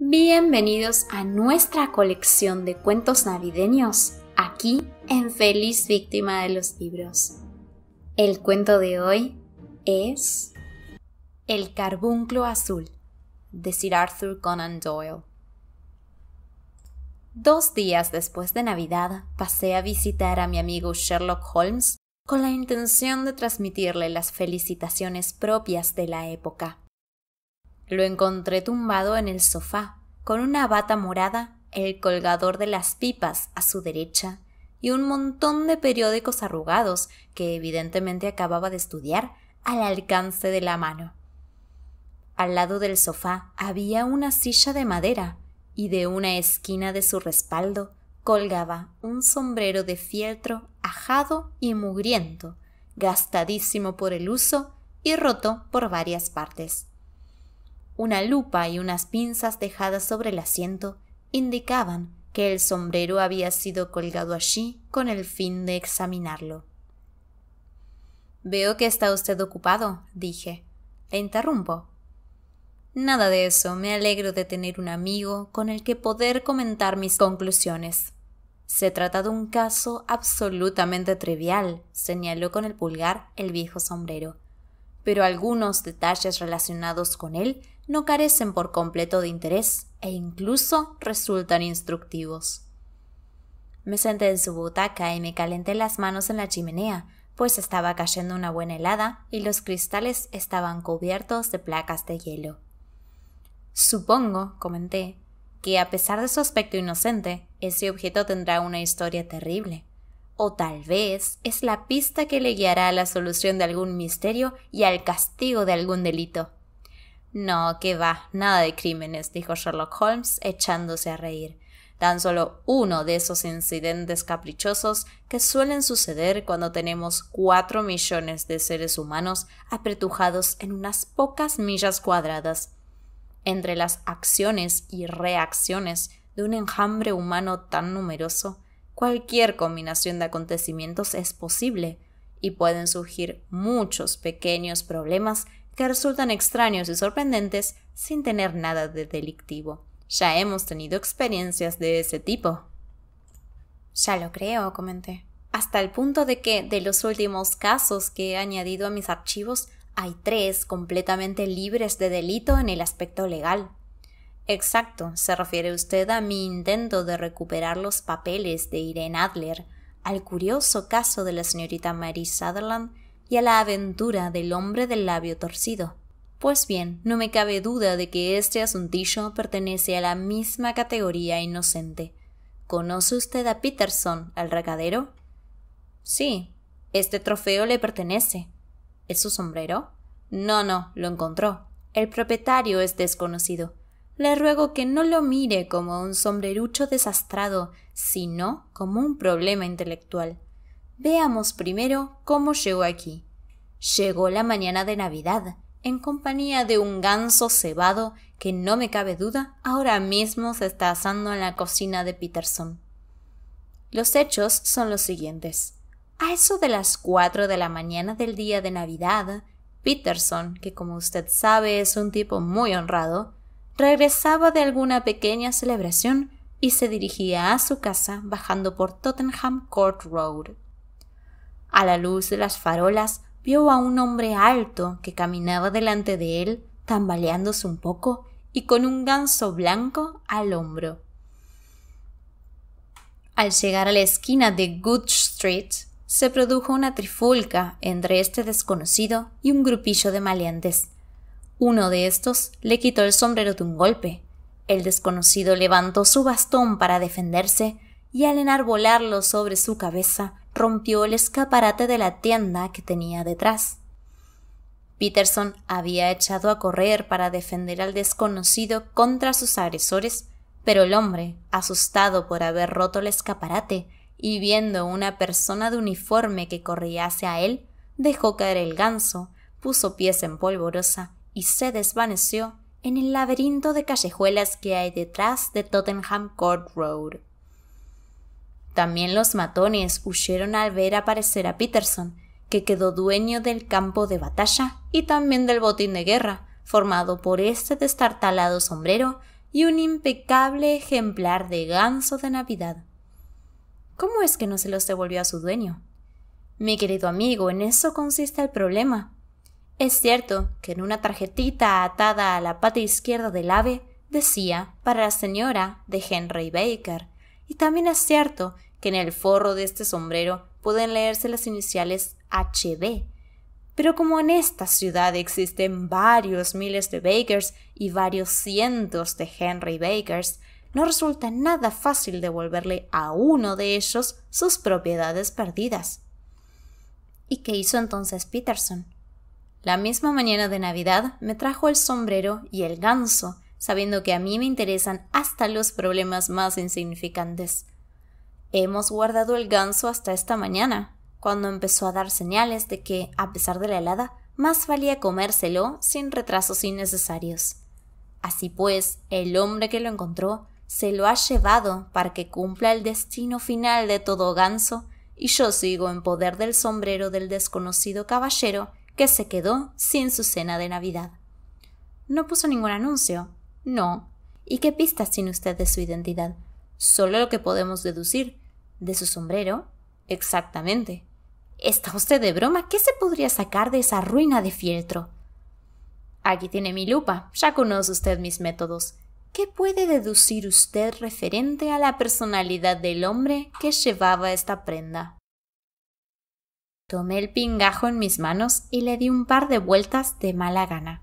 Bienvenidos a nuestra colección de cuentos navideños aquí en Feliz Víctima de los Libros. El cuento de hoy es El Carbunclo Azul de Sir Arthur Conan Doyle. Dos días después de Navidad pasé a visitar a mi amigo Sherlock Holmes con la intención de transmitirle las felicitaciones propias de la época. Lo encontré tumbado en el sofá, con una bata morada, el colgador de las pipas a su derecha y un montón de periódicos arrugados que evidentemente acababa de estudiar al alcance de la mano. Al lado del sofá había una silla de madera y de una esquina de su respaldo colgaba un sombrero de fieltro ajado y mugriento, gastadísimo por el uso y roto por varias partes. Una lupa y unas pinzas dejadas sobre el asiento indicaban que el sombrero había sido colgado allí con el fin de examinarlo. Veo que está usted ocupado, dije. Le interrumpo. Nada de eso, me alegro de tener un amigo con el que poder comentar mis conclusiones. Se trata de un caso absolutamente trivial, señaló con el pulgar el viejo sombrero, pero algunos detalles relacionados con él no carecen por completo de interés e incluso resultan instructivos. Me senté en su butaca y me calenté las manos en la chimenea, pues estaba cayendo una buena helada y los cristales estaban cubiertos de placas de hielo. Supongo, comenté, que a pesar de su aspecto inocente, ese objeto tendrá una historia terrible. O tal vez es la pista que le guiará a la solución de algún misterio y al castigo de algún delito. No, que va, nada de crímenes, dijo Sherlock Holmes, echándose a reír. Tan solo uno de esos incidentes caprichosos que suelen suceder cuando tenemos cuatro millones de seres humanos apretujados en unas pocas millas cuadradas. Entre las acciones y reacciones de un enjambre humano tan numeroso, cualquier combinación de acontecimientos es posible, y pueden surgir muchos pequeños problemas que resultan extraños y sorprendentes sin tener nada de delictivo. Ya hemos tenido experiencias de ese tipo. Ya lo creo, comenté. Hasta el punto de que, de los últimos casos que he añadido a mis archivos, hay tres completamente libres de delito en el aspecto legal. Exacto, se refiere usted a mi intento de recuperar los papeles de Irene Adler, al curioso caso de la señorita Mary Sutherland y a la aventura del hombre del labio torcido. Pues bien, no me cabe duda de que este asuntillo pertenece a la misma categoría inocente. ¿Conoce usted a Peterson, al regadero? Sí, este trofeo le pertenece. ¿Es su sombrero? No, no, lo encontró. El propietario es desconocido. Le ruego que no lo mire como un sombrerucho desastrado, sino como un problema intelectual. Veamos primero cómo llegó aquí. Llegó la mañana de Navidad, en compañía de un ganso cebado que no me cabe duda ahora mismo se está asando en la cocina de Peterson. Los hechos son los siguientes. A eso de las cuatro de la mañana del día de Navidad, Peterson, que como usted sabe es un tipo muy honrado, regresaba de alguna pequeña celebración y se dirigía a su casa bajando por Tottenham Court Road. A la luz de las farolas vio a un hombre alto que caminaba delante de él, tambaleándose un poco y con un ganso blanco al hombro. Al llegar a la esquina de Good Street, se produjo una trifulca entre este desconocido y un grupillo de maleantes. Uno de estos le quitó el sombrero de un golpe. El desconocido levantó su bastón para defenderse y al enarbolarlo sobre su cabeza rompió el escaparate de la tienda que tenía detrás. Peterson había echado a correr para defender al desconocido contra sus agresores, pero el hombre, asustado por haber roto el escaparate y viendo una persona de uniforme que corría hacia él, dejó caer el ganso, puso pies en polvorosa y se desvaneció en el laberinto de callejuelas que hay detrás de Tottenham Court Road. También los matones huyeron al ver aparecer a Peterson, que quedó dueño del campo de batalla y también del botín de guerra, formado por este destartalado sombrero y un impecable ejemplar de ganso de Navidad. ¿Cómo es que no se los devolvió a su dueño? Mi querido amigo, en eso consiste el problema. Es cierto que en una tarjetita atada a la pata izquierda del ave decía para la señora de Henry Baker, y también es cierto que en el forro de este sombrero pueden leerse las iniciales H.B. Pero como en esta ciudad existen varios miles de Bakers y varios cientos de Henry Bakers, no resulta nada fácil devolverle a uno de ellos sus propiedades perdidas. ¿Y qué hizo entonces Peterson? La misma mañana de Navidad me trajo el sombrero y el ganso, sabiendo que a mí me interesan hasta los problemas más insignificantes. Hemos guardado el ganso hasta esta mañana, cuando empezó a dar señales de que, a pesar de la helada, más valía comérselo sin retrasos innecesarios. Así pues, el hombre que lo encontró se lo ha llevado para que cumpla el destino final de todo ganso, y yo sigo en poder del sombrero del desconocido caballero que se quedó sin su cena de Navidad. No puso ningún anuncio, no. ¿Y qué pistas tiene usted de su identidad? Solo lo que podemos deducir. ¿De su sombrero? Exactamente. ¿Está usted de broma? ¿Qué se podría sacar de esa ruina de fieltro? Aquí tiene mi lupa. Ya conoce usted mis métodos. ¿Qué puede deducir usted referente a la personalidad del hombre que llevaba esta prenda? Tomé el pingajo en mis manos y le di un par de vueltas de mala gana.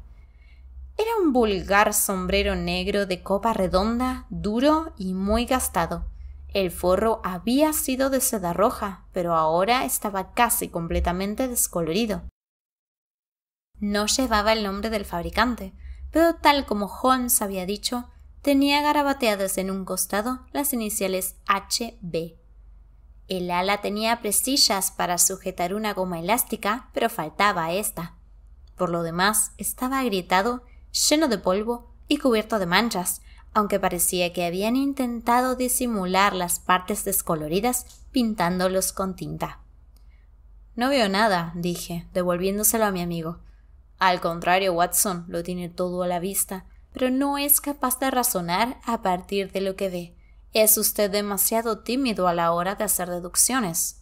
Era un vulgar sombrero negro de copa redonda, duro y muy gastado. El forro había sido de seda roja, pero ahora estaba casi completamente descolorido. No llevaba el nombre del fabricante, pero tal como Holmes había dicho, tenía garabateadas en un costado las iniciales HB. El ala tenía presillas para sujetar una goma elástica, pero faltaba esta. Por lo demás, estaba agrietado lleno de polvo y cubierto de manchas, aunque parecía que habían intentado disimular las partes descoloridas pintándolos con tinta. No veo nada, dije, devolviéndoselo a mi amigo. Al contrario, Watson lo tiene todo a la vista, pero no es capaz de razonar a partir de lo que ve. Es usted demasiado tímido a la hora de hacer deducciones.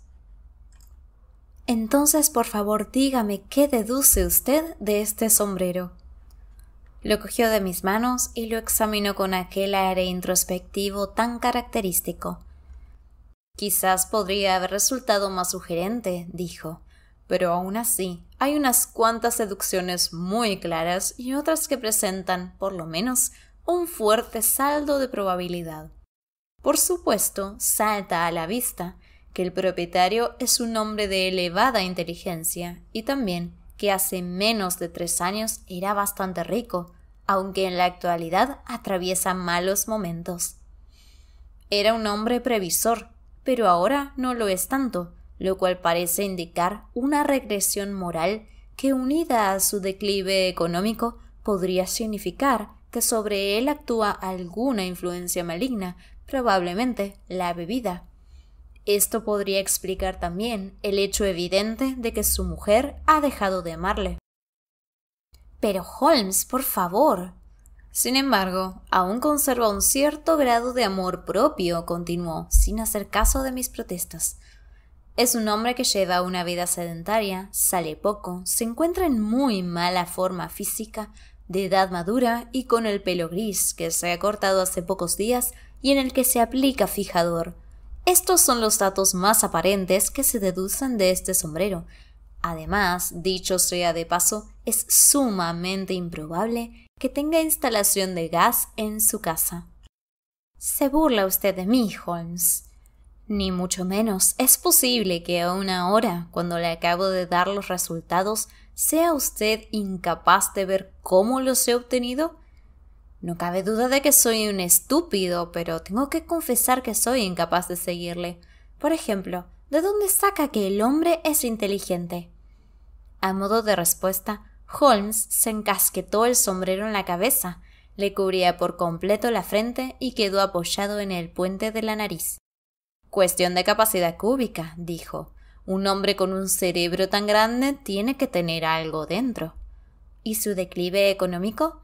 Entonces, por favor, dígame qué deduce usted de este sombrero. Lo cogió de mis manos y lo examinó con aquel aire introspectivo tan característico. Quizás podría haber resultado más sugerente, dijo, pero aún así hay unas cuantas seducciones muy claras y otras que presentan, por lo menos, un fuerte saldo de probabilidad. Por supuesto, salta a la vista que el propietario es un hombre de elevada inteligencia y también que hace menos de tres años era bastante rico, aunque en la actualidad atraviesa malos momentos. Era un hombre previsor, pero ahora no lo es tanto, lo cual parece indicar una regresión moral que unida a su declive económico podría significar que sobre él actúa alguna influencia maligna, probablemente la bebida. Esto podría explicar también el hecho evidente de que su mujer ha dejado de amarle. Pero Holmes, por favor. Sin embargo, aún conserva un cierto grado de amor propio, continuó, sin hacer caso de mis protestas. Es un hombre que lleva una vida sedentaria, sale poco, se encuentra en muy mala forma física, de edad madura y con el pelo gris que se ha cortado hace pocos días y en el que se aplica fijador. Estos son los datos más aparentes que se deducen de este sombrero. Además, dicho sea de paso, es sumamente improbable que tenga instalación de gas en su casa. Se burla usted de mí, Holmes. Ni mucho menos es posible que una ahora, cuando le acabo de dar los resultados, sea usted incapaz de ver cómo los he obtenido no cabe duda de que soy un estúpido, pero tengo que confesar que soy incapaz de seguirle. Por ejemplo, ¿de dónde saca que el hombre es inteligente? A modo de respuesta, Holmes se encasquetó el sombrero en la cabeza, le cubría por completo la frente y quedó apoyado en el puente de la nariz. Cuestión de capacidad cúbica, dijo. Un hombre con un cerebro tan grande tiene que tener algo dentro. ¿Y su declive económico?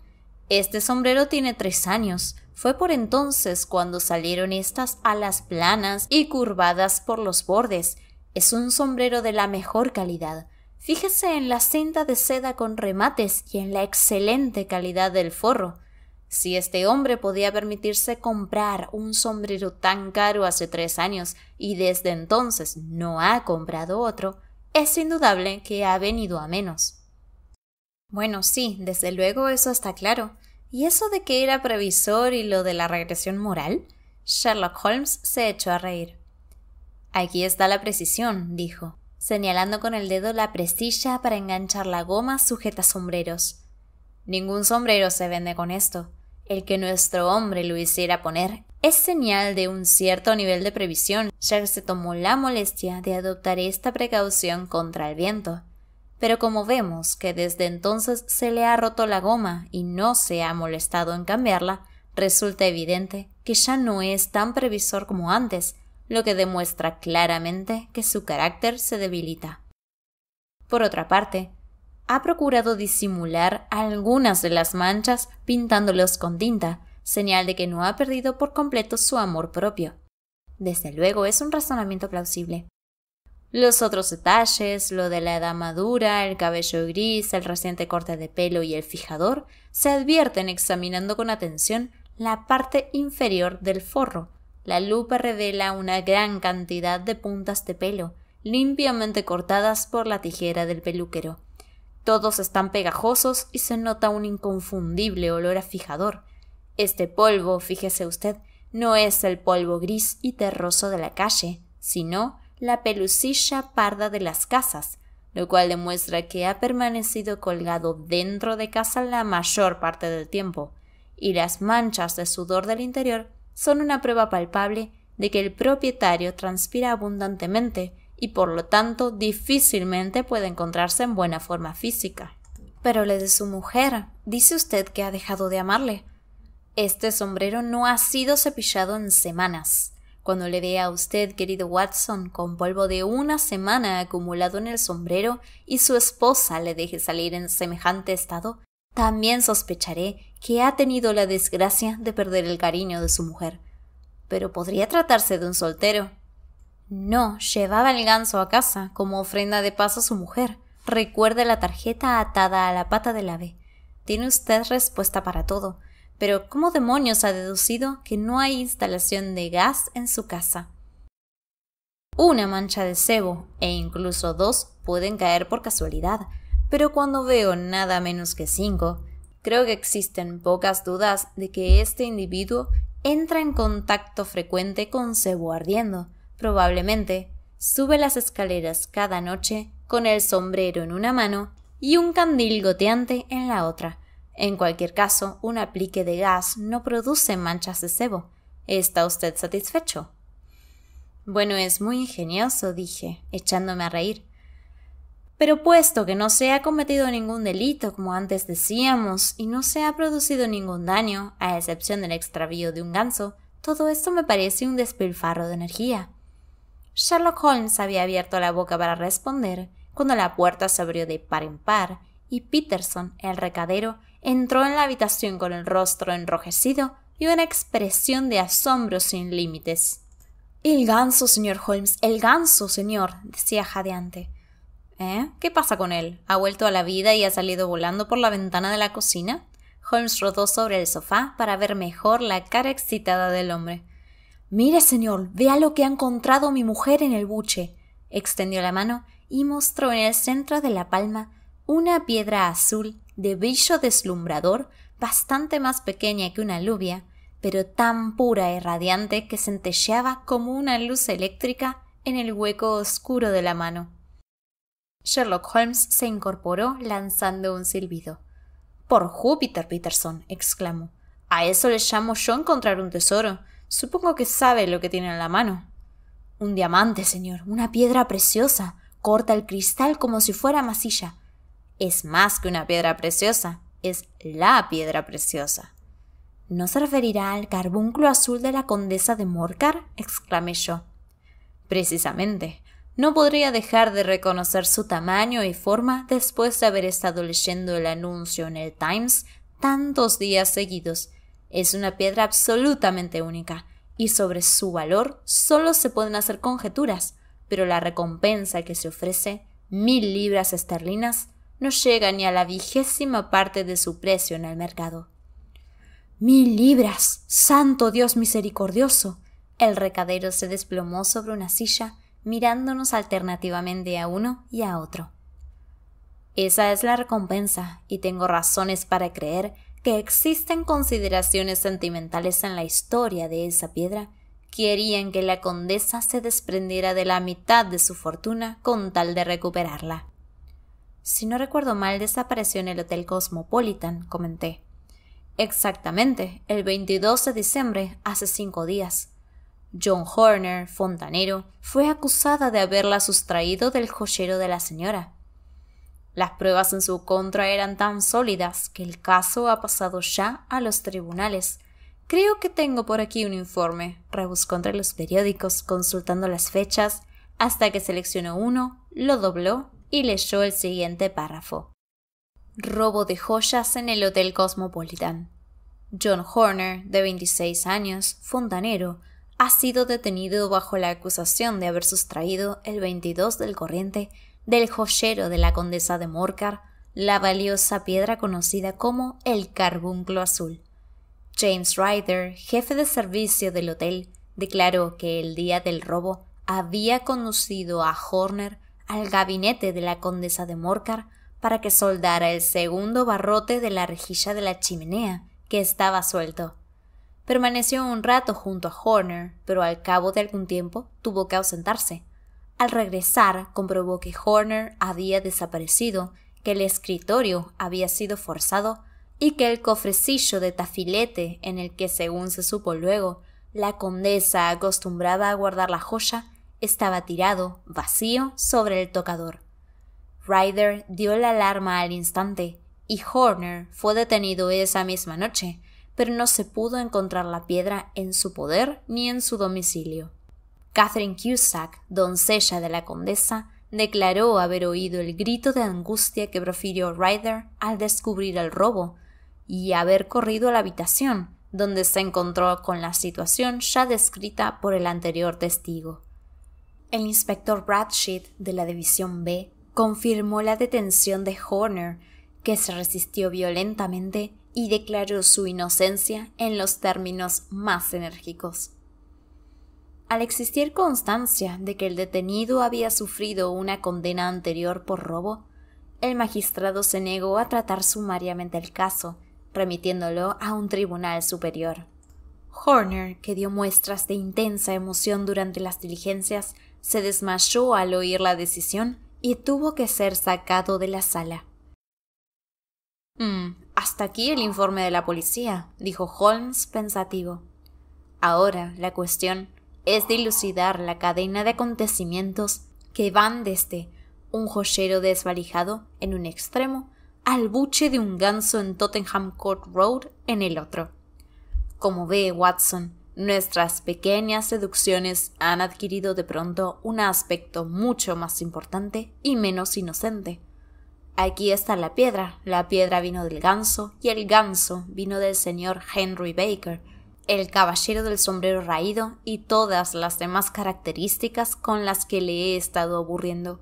Este sombrero tiene tres años. Fue por entonces cuando salieron estas alas planas y curvadas por los bordes. Es un sombrero de la mejor calidad. Fíjese en la cinta de seda con remates y en la excelente calidad del forro. Si este hombre podía permitirse comprar un sombrero tan caro hace tres años y desde entonces no ha comprado otro, es indudable que ha venido a menos. Bueno, sí, desde luego eso está claro. ¿Y eso de que era previsor y lo de la regresión moral? Sherlock Holmes se echó a reír. Aquí está la precisión, dijo, señalando con el dedo la presilla para enganchar la goma sujeta a sombreros. Ningún sombrero se vende con esto. El que nuestro hombre lo hiciera poner es señal de un cierto nivel de previsión, ya que se tomó la molestia de adoptar esta precaución contra el viento pero como vemos que desde entonces se le ha roto la goma y no se ha molestado en cambiarla, resulta evidente que ya no es tan previsor como antes, lo que demuestra claramente que su carácter se debilita. Por otra parte, ha procurado disimular algunas de las manchas pintándolos con tinta, señal de que no ha perdido por completo su amor propio. Desde luego es un razonamiento plausible. Los otros detalles, lo de la edad madura, el cabello gris, el reciente corte de pelo y el fijador, se advierten examinando con atención la parte inferior del forro. La lupa revela una gran cantidad de puntas de pelo, limpiamente cortadas por la tijera del peluquero. Todos están pegajosos y se nota un inconfundible olor a fijador. Este polvo, fíjese usted, no es el polvo gris y terroso de la calle, sino la pelucilla parda de las casas, lo cual demuestra que ha permanecido colgado dentro de casa la mayor parte del tiempo, y las manchas de sudor del interior son una prueba palpable de que el propietario transpira abundantemente y por lo tanto difícilmente puede encontrarse en buena forma física. Pero le de su mujer, dice usted que ha dejado de amarle. Este sombrero no ha sido cepillado en semanas. Cuando le vea a usted, querido Watson, con polvo de una semana acumulado en el sombrero y su esposa le deje salir en semejante estado, también sospecharé que ha tenido la desgracia de perder el cariño de su mujer. Pero podría tratarse de un soltero. No, llevaba el ganso a casa como ofrenda de paz a su mujer. Recuerde la tarjeta atada a la pata del ave. Tiene usted respuesta para todo pero ¿cómo demonios ha deducido que no hay instalación de gas en su casa? Una mancha de cebo e incluso dos pueden caer por casualidad, pero cuando veo nada menos que cinco, creo que existen pocas dudas de que este individuo entra en contacto frecuente con cebo ardiendo. Probablemente sube las escaleras cada noche con el sombrero en una mano y un candil goteante en la otra. En cualquier caso, un aplique de gas no produce manchas de sebo. ¿Está usted satisfecho? Bueno, es muy ingenioso, dije, echándome a reír. Pero puesto que no se ha cometido ningún delito, como antes decíamos, y no se ha producido ningún daño, a excepción del extravío de un ganso, todo esto me parece un despilfarro de energía. Sherlock Holmes había abierto la boca para responder cuando la puerta se abrió de par en par y Peterson, el recadero, entró en la habitación con el rostro enrojecido y una expresión de asombro sin límites. El ganso, señor Holmes, el ganso, señor, decía jadeante. ¿Eh? ¿Qué pasa con él? ¿Ha vuelto a la vida y ha salido volando por la ventana de la cocina? Holmes rodó sobre el sofá para ver mejor la cara excitada del hombre. Mire, señor, vea lo que ha encontrado mi mujer en el buche. Extendió la mano y mostró en el centro de la palma una piedra azul de brillo deslumbrador, bastante más pequeña que una lluvia, pero tan pura y radiante que centelleaba como una luz eléctrica en el hueco oscuro de la mano. Sherlock Holmes se incorporó lanzando un silbido. Por Júpiter, Peterson, exclamó. A eso le llamo yo encontrar un tesoro. Supongo que sabe lo que tiene en la mano. Un diamante, señor, una piedra preciosa. Corta el cristal como si fuera masilla es más que una piedra preciosa, es la piedra preciosa. ¿No se referirá al carbúnculo azul de la condesa de Morcar? exclamé yo. Precisamente, no podría dejar de reconocer su tamaño y forma después de haber estado leyendo el anuncio en el Times tantos días seguidos. Es una piedra absolutamente única, y sobre su valor solo se pueden hacer conjeturas, pero la recompensa que se ofrece, mil libras esterlinas, no llega ni a la vigésima parte de su precio en el mercado. Mil libras. Santo Dios misericordioso. El recadero se desplomó sobre una silla, mirándonos alternativamente a uno y a otro. Esa es la recompensa, y tengo razones para creer que existen consideraciones sentimentales en la historia de esa piedra Querían que la condesa se desprendiera de la mitad de su fortuna con tal de recuperarla. Si no recuerdo mal, desapareció en el Hotel Cosmopolitan, comenté. Exactamente, el 22 de diciembre, hace cinco días. John Horner, fontanero, fue acusada de haberla sustraído del joyero de la señora. Las pruebas en su contra eran tan sólidas que el caso ha pasado ya a los tribunales. Creo que tengo por aquí un informe. Rebuscó entre los periódicos, consultando las fechas, hasta que seleccionó uno, lo dobló y leyó el siguiente párrafo. Robo de joyas en el Hotel Cosmopolitan. John Horner, de 26 años, fontanero, ha sido detenido bajo la acusación de haber sustraído el 22 del corriente del joyero de la condesa de Morcar la valiosa piedra conocida como el carbunclo azul. James Ryder, jefe de servicio del hotel, declaró que el día del robo había conducido a Horner al gabinete de la condesa de Morcar para que soldara el segundo barrote de la rejilla de la chimenea, que estaba suelto. Permaneció un rato junto a Horner, pero al cabo de algún tiempo tuvo que ausentarse. Al regresar, comprobó que Horner había desaparecido, que el escritorio había sido forzado y que el cofrecillo de tafilete en el que, según se supo luego, la condesa acostumbraba a guardar la joya estaba tirado, vacío, sobre el tocador. Ryder dio la alarma al instante y Horner fue detenido esa misma noche, pero no se pudo encontrar la piedra en su poder ni en su domicilio. Catherine Cusack, doncella de la condesa, declaró haber oído el grito de angustia que profirió Ryder al descubrir el robo y haber corrido a la habitación, donde se encontró con la situación ya descrita por el anterior testigo. El inspector Bradshaw de la División B confirmó la detención de Horner, que se resistió violentamente y declaró su inocencia en los términos más enérgicos. Al existir constancia de que el detenido había sufrido una condena anterior por robo, el magistrado se negó a tratar sumariamente el caso, remitiéndolo a un tribunal superior. Horner, que dio muestras de intensa emoción durante las diligencias, se desmayó al oír la decisión y tuvo que ser sacado de la sala. Mm, hasta aquí el informe de la policía, dijo Holmes pensativo. Ahora la cuestión es dilucidar la cadena de acontecimientos que van desde un joyero desvalijado en un extremo al buche de un ganso en Tottenham Court Road en el otro. Como ve, Watson, nuestras pequeñas seducciones han adquirido de pronto un aspecto mucho más importante y menos inocente. Aquí está la piedra. La piedra vino del ganso y el ganso vino del señor Henry Baker, el caballero del sombrero raído y todas las demás características con las que le he estado aburriendo.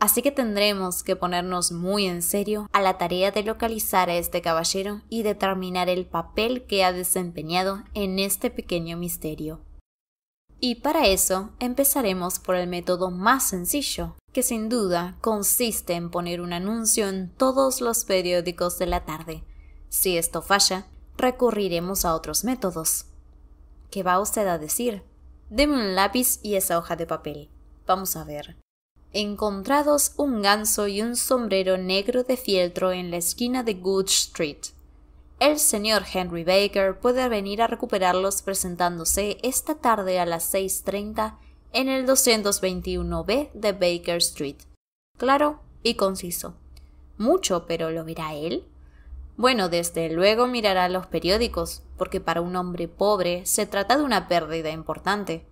Así que tendremos que ponernos muy en serio a la tarea de localizar a este caballero y determinar el papel que ha desempeñado en este pequeño misterio. Y para eso empezaremos por el método más sencillo, que sin duda consiste en poner un anuncio en todos los periódicos de la tarde. Si esto falla, recurriremos a otros métodos. ¿Qué va usted a decir? Deme un lápiz y esa hoja de papel. Vamos a ver encontrados un ganso y un sombrero negro de fieltro en la esquina de Good Street. El señor Henry Baker puede venir a recuperarlos presentándose esta tarde a las 6.30 en el 221B de Baker Street. Claro y conciso. Mucho, pero ¿lo verá él? Bueno, desde luego mirará los periódicos, porque para un hombre pobre se trata de una pérdida importante.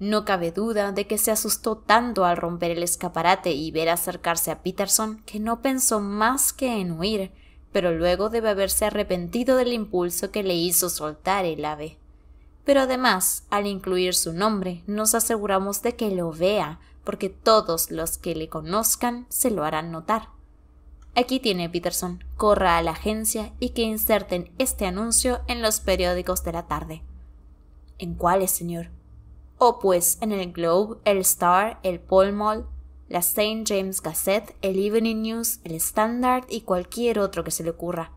No cabe duda de que se asustó tanto al romper el escaparate y ver acercarse a Peterson que no pensó más que en huir, pero luego debe haberse arrepentido del impulso que le hizo soltar el ave. Pero además, al incluir su nombre, nos aseguramos de que lo vea, porque todos los que le conozcan se lo harán notar. Aquí tiene Peterson, corra a la agencia y que inserten este anuncio en los periódicos de la tarde. ¿En cuáles, señor? o pues en el Globe, el Star, el Pall Mall, la St. James Gazette, el Evening News, el Standard y cualquier otro que se le ocurra.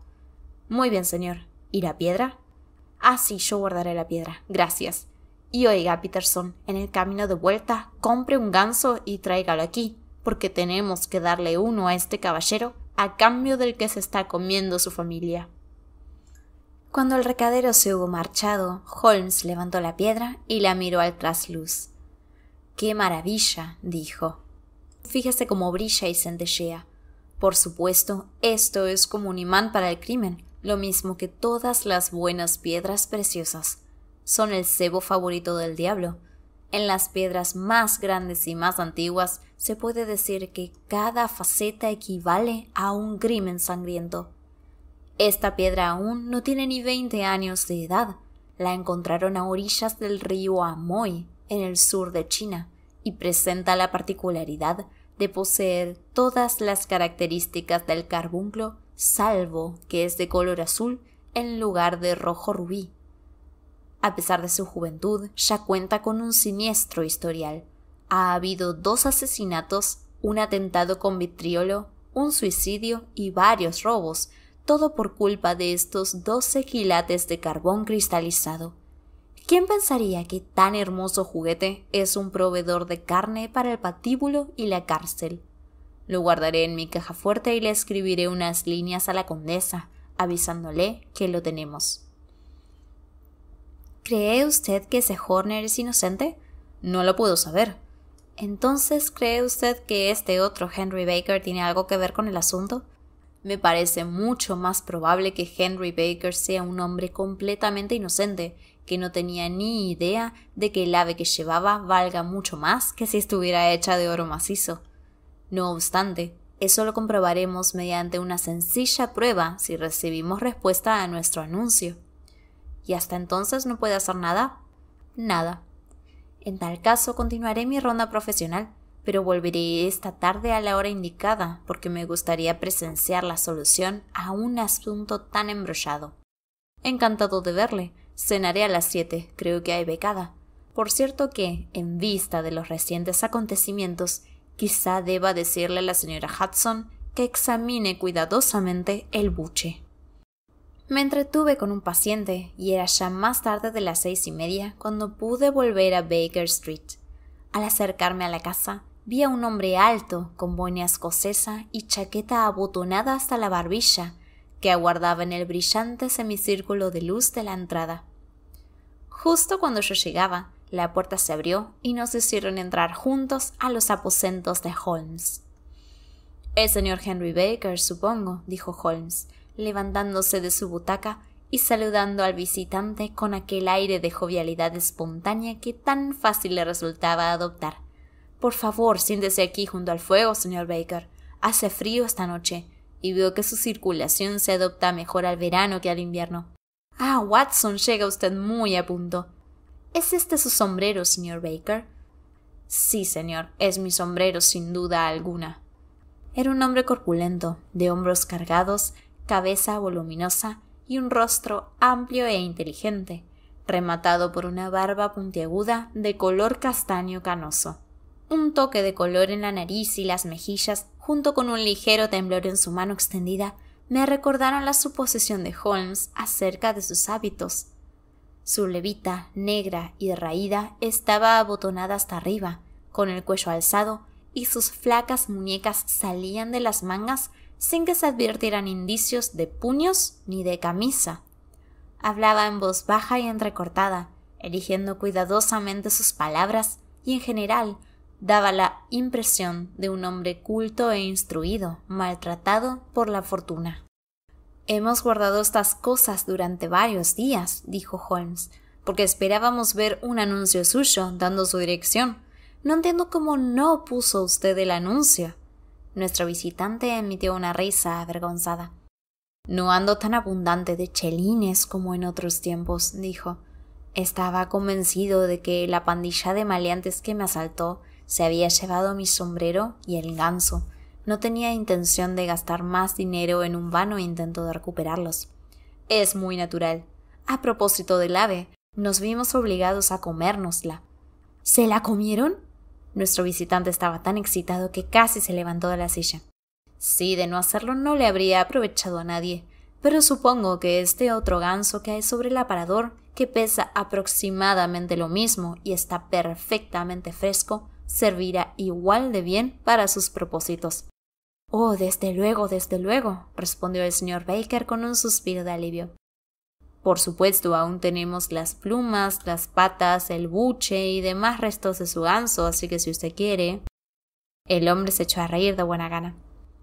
Muy bien, señor. ¿Y la piedra? Ah, sí, yo guardaré la piedra. Gracias. Y oiga, Peterson, en el camino de vuelta, compre un ganso y tráigalo aquí, porque tenemos que darle uno a este caballero a cambio del que se está comiendo su familia. Cuando el recadero se hubo marchado, Holmes levantó la piedra y la miró al trasluz. ¡Qué maravilla! dijo. Fíjese cómo brilla y centellea. Por supuesto, esto es como un imán para el crimen, lo mismo que todas las buenas piedras preciosas. Son el cebo favorito del diablo. En las piedras más grandes y más antiguas se puede decir que cada faceta equivale a un crimen sangriento. Esta piedra aún no tiene ni 20 años de edad. La encontraron a orillas del río Amoy, en el sur de China, y presenta la particularidad de poseer todas las características del carbunclo, salvo que es de color azul en lugar de rojo rubí. A pesar de su juventud, ya cuenta con un siniestro historial. Ha habido dos asesinatos, un atentado con vitriolo, un suicidio y varios robos, todo por culpa de estos doce quilates de carbón cristalizado. ¿Quién pensaría que tan hermoso juguete es un proveedor de carne para el patíbulo y la cárcel? Lo guardaré en mi caja fuerte y le escribiré unas líneas a la condesa, avisándole que lo tenemos. ¿Cree usted que ese Horner es inocente? No lo puedo saber. Entonces, ¿cree usted que este otro Henry Baker tiene algo que ver con el asunto? me parece mucho más probable que Henry Baker sea un hombre completamente inocente, que no tenía ni idea de que el ave que llevaba valga mucho más que si estuviera hecha de oro macizo. No obstante, eso lo comprobaremos mediante una sencilla prueba si recibimos respuesta a nuestro anuncio. ¿Y hasta entonces no puede hacer nada? Nada. En tal caso, continuaré mi ronda profesional pero volveré esta tarde a la hora indicada porque me gustaría presenciar la solución a un asunto tan embrollado. Encantado de verle. Cenaré a las siete, creo que hay becada. Por cierto que, en vista de los recientes acontecimientos, quizá deba decirle a la señora Hudson que examine cuidadosamente el buche. Me entretuve con un paciente y era ya más tarde de las seis y media cuando pude volver a Baker Street. Al acercarme a la casa, vi a un hombre alto, con boina escocesa y chaqueta abotonada hasta la barbilla, que aguardaba en el brillante semicírculo de luz de la entrada. Justo cuando yo llegaba, la puerta se abrió y nos hicieron entrar juntos a los aposentos de Holmes. El señor Henry Baker, supongo, dijo Holmes, levantándose de su butaca y saludando al visitante con aquel aire de jovialidad espontánea que tan fácil le resultaba adoptar. Por favor, siéntese aquí junto al fuego, señor Baker. Hace frío esta noche, y veo que su circulación se adopta mejor al verano que al invierno. Ah, Watson, llega usted muy a punto. ¿Es este su sombrero, señor Baker? Sí, señor, es mi sombrero sin duda alguna. Era un hombre corpulento, de hombros cargados, cabeza voluminosa y un rostro amplio e inteligente, rematado por una barba puntiaguda de color castaño canoso un toque de color en la nariz y las mejillas, junto con un ligero temblor en su mano extendida, me recordaron la suposición de Holmes acerca de sus hábitos. Su levita, negra y raída, estaba abotonada hasta arriba, con el cuello alzado, y sus flacas muñecas salían de las mangas sin que se advirtieran indicios de puños ni de camisa. Hablaba en voz baja y entrecortada, eligiendo cuidadosamente sus palabras, y en general daba la impresión de un hombre culto e instruido, maltratado por la fortuna. Hemos guardado estas cosas durante varios días, dijo Holmes, porque esperábamos ver un anuncio suyo dando su dirección. No entiendo cómo no puso usted el anuncio. Nuestro visitante emitió una risa avergonzada. No ando tan abundante de chelines como en otros tiempos, dijo. Estaba convencido de que la pandilla de maleantes que me asaltó se había llevado mi sombrero y el ganso. No tenía intención de gastar más dinero en un vano intento de recuperarlos. Es muy natural. A propósito del ave, nos vimos obligados a comérnosla. ¿Se la comieron? Nuestro visitante estaba tan excitado que casi se levantó de la silla. Sí, de no hacerlo no le habría aprovechado a nadie, pero supongo que este otro ganso que hay sobre el aparador, que pesa aproximadamente lo mismo y está perfectamente fresco, servirá igual de bien para sus propósitos. Oh, desde luego, desde luego, respondió el señor Baker con un suspiro de alivio. Por supuesto, aún tenemos las plumas, las patas, el buche y demás restos de su ganso, así que si usted quiere. El hombre se echó a reír de buena gana.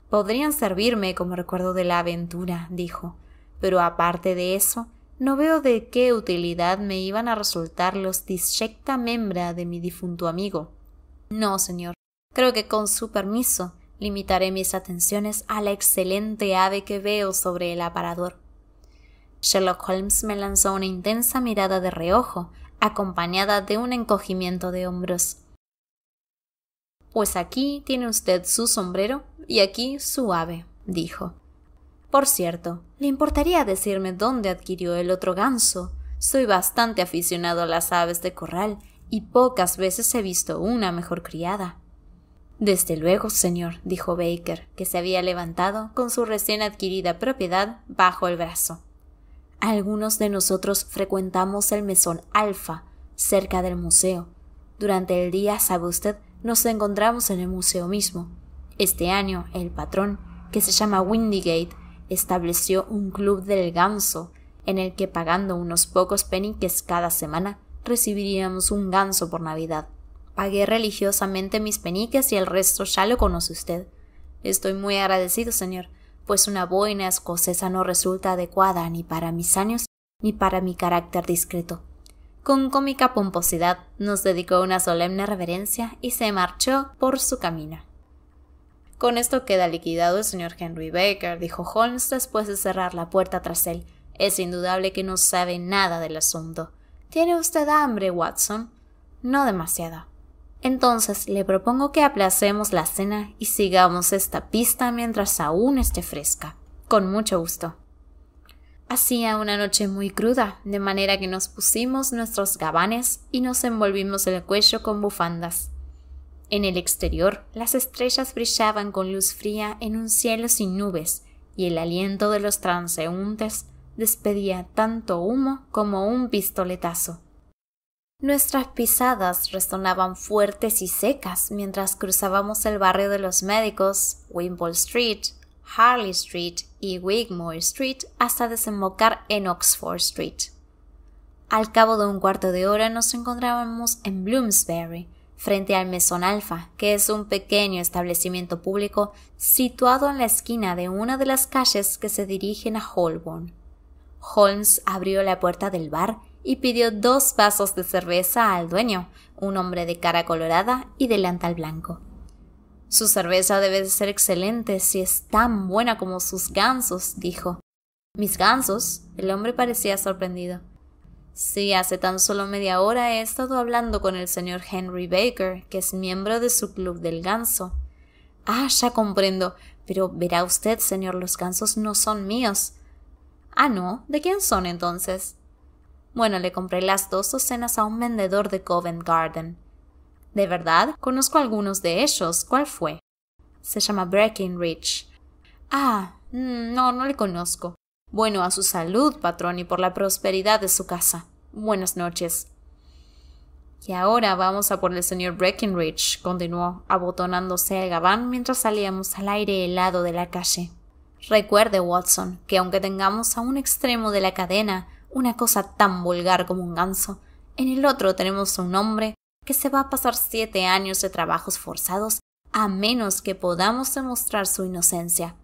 Podrían servirme como recuerdo de la aventura, dijo, pero aparte de eso, no veo de qué utilidad me iban a resultar los disyecta membra de mi difunto amigo. No, señor. Creo que con su permiso limitaré mis atenciones a la excelente ave que veo sobre el aparador. Sherlock Holmes me lanzó una intensa mirada de reojo, acompañada de un encogimiento de hombros. Pues aquí tiene usted su sombrero y aquí su ave, dijo. Por cierto, ¿le importaría decirme dónde adquirió el otro ganso? Soy bastante aficionado a las aves de corral y pocas veces he visto una mejor criada. Desde luego, señor, dijo Baker, que se había levantado con su recién adquirida propiedad bajo el brazo. Algunos de nosotros frecuentamos el mesón Alfa, cerca del museo. Durante el día, sabe usted, nos encontramos en el museo mismo. Este año, el patrón, que se llama Windigate, estableció un club del ganso, en el que pagando unos pocos peniques cada semana, recibiríamos un ganso por Navidad. Pagué religiosamente mis peniques y el resto ya lo conoce usted. Estoy muy agradecido, señor, pues una buena escocesa no resulta adecuada ni para mis años ni para mi carácter discreto. Con cómica pomposidad nos dedicó una solemne reverencia y se marchó por su camino. Con esto queda liquidado el señor Henry Baker, dijo Holmes después de cerrar la puerta tras él. Es indudable que no sabe nada del asunto. Tiene usted hambre, Watson. No demasiada. Entonces le propongo que aplacemos la cena y sigamos esta pista mientras aún esté fresca. Con mucho gusto. Hacía una noche muy cruda, de manera que nos pusimos nuestros gabanes y nos envolvimos el cuello con bufandas. En el exterior, las estrellas brillaban con luz fría en un cielo sin nubes, y el aliento de los transeúntes despedía tanto humo como un pistoletazo. Nuestras pisadas resonaban fuertes y secas mientras cruzábamos el barrio de los médicos, Wimpole Street, Harley Street y Wigmore Street hasta desembocar en Oxford Street. Al cabo de un cuarto de hora nos encontrábamos en Bloomsbury, frente al Mesón Alfa, que es un pequeño establecimiento público situado en la esquina de una de las calles que se dirigen a Holborn. Holmes abrió la puerta del bar y pidió dos vasos de cerveza al dueño, un hombre de cara colorada y delantal blanco. Su cerveza debe de ser excelente si es tan buena como sus gansos, dijo. Mis gansos. El hombre parecía sorprendido. Sí, hace tan solo media hora he estado hablando con el señor Henry Baker, que es miembro de su club del ganso. Ah, ya comprendo. Pero verá usted, señor, los gansos no son míos. Ah, no, ¿de quién son entonces? Bueno, le compré las dos docenas a un vendedor de Covent Garden. De verdad, conozco a algunos de ellos. ¿Cuál fue? Se llama Breckinridge. Ah, mm, no, no le conozco. Bueno, a su salud, patrón, y por la prosperidad de su casa. Buenas noches. Y ahora vamos a por el señor Breckinridge, continuó, abotonándose el gabán mientras salíamos al aire helado de la calle. Recuerde, Watson, que aunque tengamos a un extremo de la cadena una cosa tan vulgar como un ganso, en el otro tenemos a un hombre que se va a pasar siete años de trabajos forzados a menos que podamos demostrar su inocencia.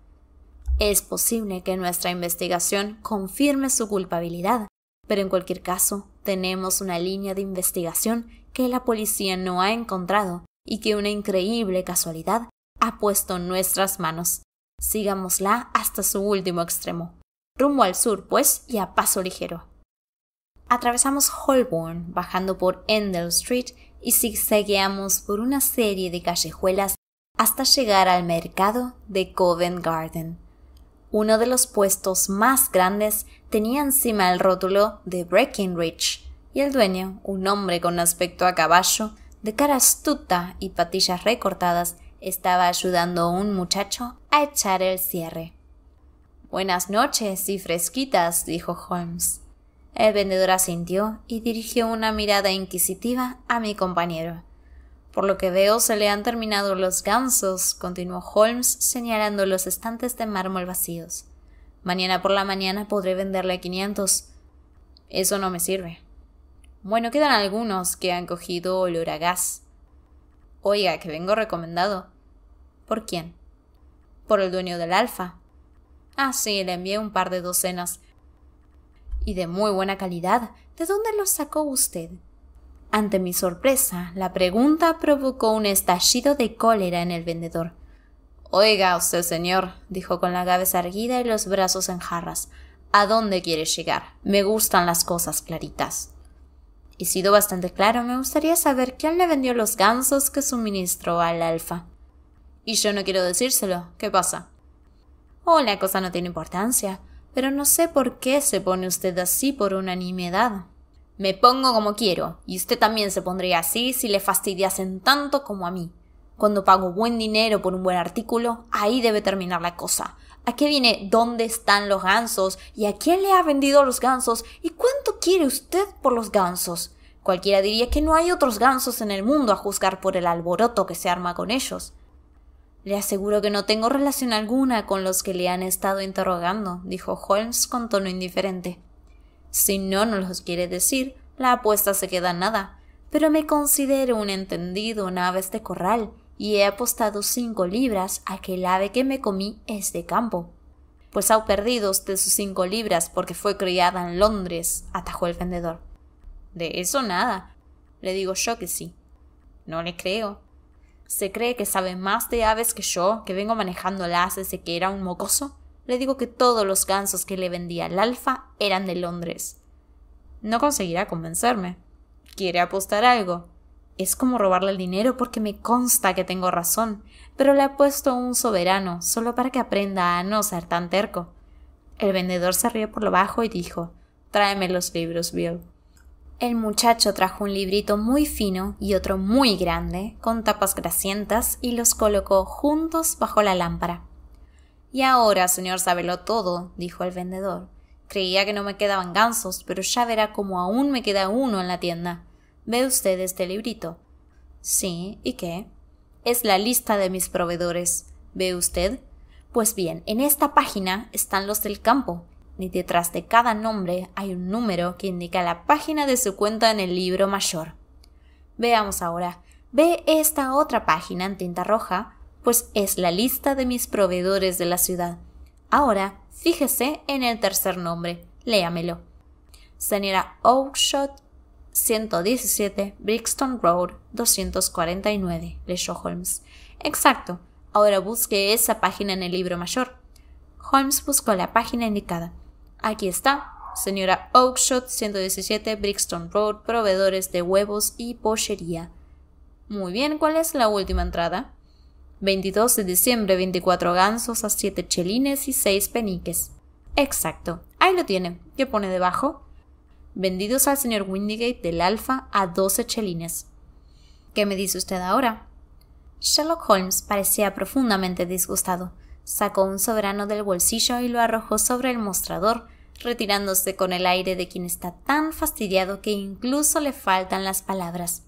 Es posible que nuestra investigación confirme su culpabilidad, pero en cualquier caso tenemos una línea de investigación que la policía no ha encontrado y que una increíble casualidad ha puesto en nuestras manos. Sigámosla hasta su último extremo, rumbo al sur, pues, y a paso ligero. Atravesamos Holborn, bajando por Endell Street y zigzagueamos por una serie de callejuelas hasta llegar al mercado de Covent Garden. Uno de los puestos más grandes tenía encima el rótulo de Breckinridge y el dueño, un hombre con aspecto a caballo, de cara astuta y patillas recortadas, estaba ayudando a un muchacho a echar el cierre. Buenas noches y fresquitas, dijo Holmes. El vendedor asintió y dirigió una mirada inquisitiva a mi compañero. Por lo que veo se le han terminado los gansos, continuó Holmes señalando los estantes de mármol vacíos. Mañana por la mañana podré venderle a 500. Eso no me sirve. Bueno, quedan algunos que han cogido olor a gas. Oiga, que vengo recomendado. ¿Por quién? Por el dueño del Alfa. Ah, sí, le envié un par de docenas. Y de muy buena calidad. ¿De dónde los sacó usted? Ante mi sorpresa, la pregunta provocó un estallido de cólera en el vendedor. Oiga usted, señor, dijo con la cabeza erguida y los brazos en jarras. ¿A dónde quiere llegar? Me gustan las cosas claritas. Y sido bastante claro, me gustaría saber quién le vendió los gansos que suministró al alfa. Y yo no quiero decírselo. ¿Qué pasa? Oh, la cosa no tiene importancia, pero no sé por qué se pone usted así por unanimidad. Me pongo como quiero, y usted también se pondría así si le fastidiasen tanto como a mí. Cuando pago buen dinero por un buen artículo, ahí debe terminar la cosa. ¿A qué viene dónde están los gansos? ¿Y a quién le ha vendido los gansos? ¿Y cuánto quiere usted por los gansos? Cualquiera diría que no hay otros gansos en el mundo a juzgar por el alboroto que se arma con ellos. Le aseguro que no tengo relación alguna con los que le han estado interrogando, dijo Holmes con tono indiferente. Si no nos los quiere decir, la apuesta se queda en nada. Pero me considero un entendido en aves de corral, y he apostado cinco libras a que el ave que me comí es de campo. Pues ha perdido usted sus cinco libras porque fue criada en Londres, atajó el vendedor. De eso nada. Le digo yo que sí. No le creo. ¿Se cree que sabe más de aves que yo, que vengo manejando las desde que era un mocoso? Le digo que todos los gansos que le vendía el alfa eran de Londres. No conseguirá convencerme. ¿Quiere apostar algo? Es como robarle el dinero porque me consta que tengo razón, pero le he puesto un soberano solo para que aprenda a no ser tan terco. El vendedor se rió por lo bajo y dijo Tráeme los libros, Bill. El muchacho trajo un librito muy fino y otro muy grande, con tapas grasientas, y los colocó juntos bajo la lámpara. Y ahora, señor Sabelo todo, dijo el vendedor. Creía que no me quedaban gansos, pero ya verá como aún me queda uno en la tienda. ¿Ve usted este librito? Sí, ¿y qué? Es la lista de mis proveedores. ¿Ve usted? Pues bien, en esta página están los del campo, y detrás de cada nombre hay un número que indica la página de su cuenta en el libro mayor. Veamos ahora. Ve esta otra página en tinta roja, pues es la lista de mis proveedores de la ciudad. Ahora, fíjese en el tercer nombre. Léamelo. Señora Oakshot 117 Brixton Road 249, leyó Holmes. Exacto. Ahora busque esa página en el libro mayor. Holmes buscó la página indicada. Aquí está. Señora Oakshot 117 Brixton Road, proveedores de huevos y pollería. Muy bien, ¿cuál es la última entrada? 22 de diciembre, 24 gansos a 7 chelines y 6 peniques. Exacto. Ahí lo tiene. ¿Qué pone debajo? vendidos al señor Windigate del Alfa a doce chelines. ¿Qué me dice usted ahora? Sherlock Holmes parecía profundamente disgustado. Sacó un soberano del bolsillo y lo arrojó sobre el mostrador, retirándose con el aire de quien está tan fastidiado que incluso le faltan las palabras.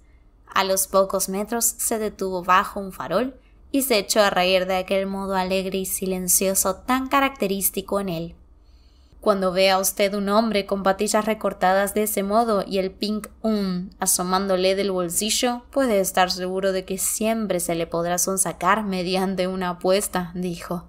A los pocos metros se detuvo bajo un farol y se echó a reír de aquel modo alegre y silencioso tan característico en él. Cuando vea usted un hombre con patillas recortadas de ese modo y el pink un um asomándole del bolsillo, puede estar seguro de que siempre se le podrá sonsacar mediante una apuesta, dijo.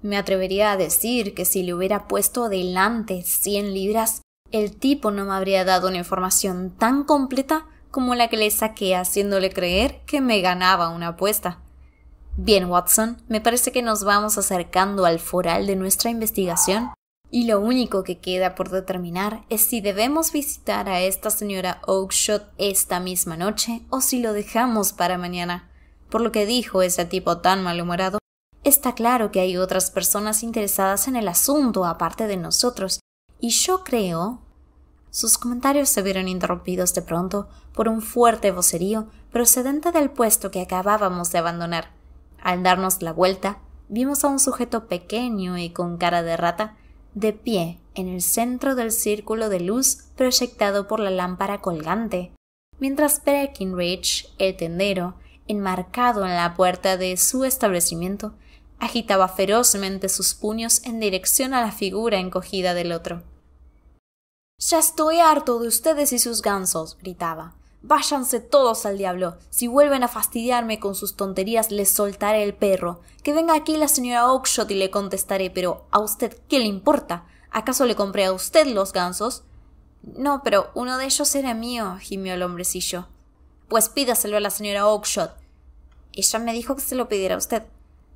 Me atrevería a decir que si le hubiera puesto delante cien libras, el tipo no me habría dado una información tan completa como la que le saqué haciéndole creer que me ganaba una apuesta. Bien, Watson, me parece que nos vamos acercando al foral de nuestra investigación. Y lo único que queda por determinar es si debemos visitar a esta señora Oakshot esta misma noche o si lo dejamos para mañana. Por lo que dijo ese tipo tan malhumorado, está claro que hay otras personas interesadas en el asunto aparte de nosotros, y yo creo. Sus comentarios se vieron interrumpidos de pronto por un fuerte vocerío procedente del puesto que acabábamos de abandonar. Al darnos la vuelta, vimos a un sujeto pequeño y con cara de rata de pie en el centro del círculo de luz proyectado por la lámpara colgante, mientras Breckinridge, el tendero, enmarcado en la puerta de su establecimiento, agitaba ferozmente sus puños en dirección a la figura encogida del otro. Ya estoy harto de ustedes y sus gansos, gritaba. Váyanse todos al diablo. Si vuelven a fastidiarme con sus tonterías, les soltaré el perro. Que venga aquí la señora Oakshot y le contestaré, pero ¿a usted qué le importa? ¿Acaso le compré a usted los gansos? No, pero uno de ellos era mío, gimió el hombrecillo. Pues pídaselo a la señora Oakshot. Ella me dijo que se lo pidiera a usted.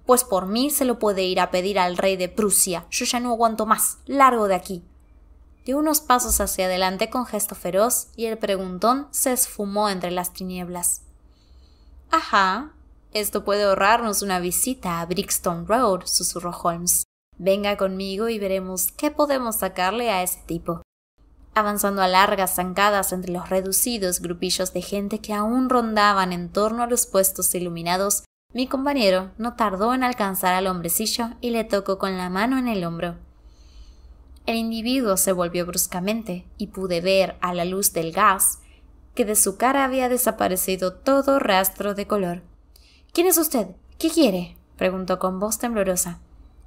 Pues por mí se lo puede ir a pedir al rey de Prusia. Yo ya no aguanto más. Largo de aquí dio unos pasos hacia adelante con gesto feroz y el preguntón se esfumó entre las tinieblas. Ajá. Esto puede ahorrarnos una visita a Brixton Road, susurró Holmes. Venga conmigo y veremos qué podemos sacarle a ese tipo. Avanzando a largas zancadas entre los reducidos grupillos de gente que aún rondaban en torno a los puestos iluminados, mi compañero no tardó en alcanzar al hombrecillo y le tocó con la mano en el hombro. El individuo se volvió bruscamente y pude ver, a la luz del gas, que de su cara había desaparecido todo rastro de color. ¿Quién es usted? ¿Qué quiere? preguntó con voz temblorosa.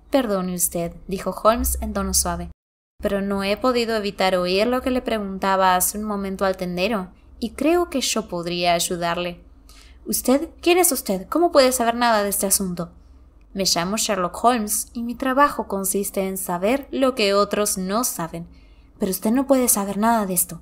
Perdone usted, dijo Holmes en tono suave, pero no he podido evitar oír lo que le preguntaba hace un momento al tendero, y creo que yo podría ayudarle. ¿Usted? ¿Quién es usted? ¿Cómo puede saber nada de este asunto? Me llamo Sherlock Holmes y mi trabajo consiste en saber lo que otros no saben. Pero usted no puede saber nada de esto.